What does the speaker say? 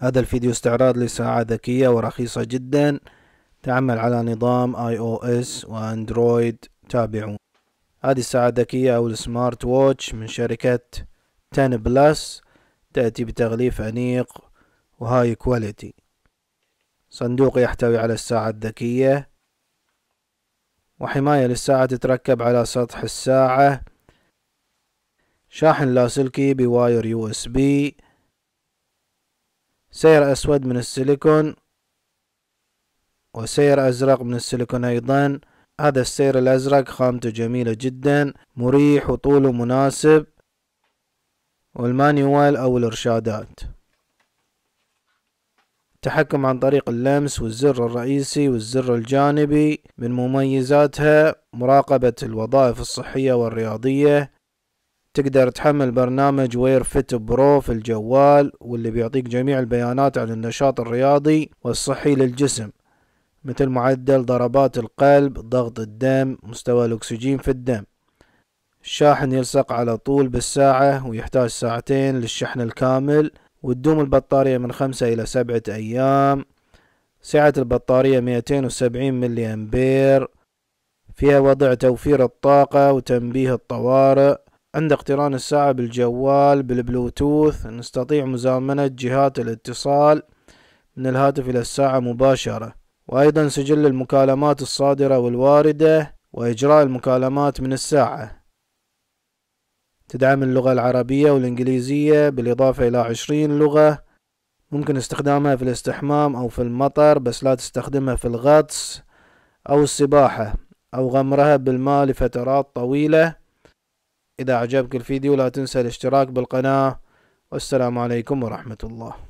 هذا الفيديو استعراض لساعة ذكية ورخيصة جدا تعمل على نظام اي او اس واندرويد تابعون هذه الساعة الذكية او السمارت ووتش من شركة تن بلس تأتي بتغليف أنيق وهاي كواليتي صندوق يحتوي على الساعة الذكية وحماية للساعة تتركب على سطح الساعة شاحن لاسلكي بواير يو اس بي سير أسود من السيليكون وسير أزرق من السيليكون أيضا هذا السير الأزرق خامته جميلة جدا مريح وطوله مناسب والمانيوال أو الإرشادات تحكم عن طريق اللمس والزر الرئيسي والزر الجانبي من مميزاتها مراقبة الوظائف الصحية والرياضية تقدر تحمل برنامج وير فيت برو في الجوال واللي بيعطيك جميع البيانات عن النشاط الرياضي والصحي للجسم مثل معدل ضربات القلب ضغط الدم مستوى الأكسجين في الدم الشاحن يلصق على طول بالساعة ويحتاج ساعتين للشحن الكامل وتدوم البطارية من خمسة إلى سبعة أيام سعة البطارية 270 ملي أمبير فيها وضع توفير الطاقة وتنبيه الطوارئ عند اقتران الساعة بالجوال بالبلوتوث نستطيع مزامنة جهات الاتصال من الهاتف إلى الساعة مباشرة وأيضا سجل المكالمات الصادرة والواردة وإجراء المكالمات من الساعة تدعم اللغة العربية والإنجليزية بالإضافة إلى عشرين لغة ممكن استخدامها في الاستحمام أو في المطر بس لا تستخدمها في الغطس أو السباحة أو غمرها بالماء لفترات طويلة إذا أعجبك الفيديو لا تنسى الاشتراك بالقناة والسلام عليكم ورحمة الله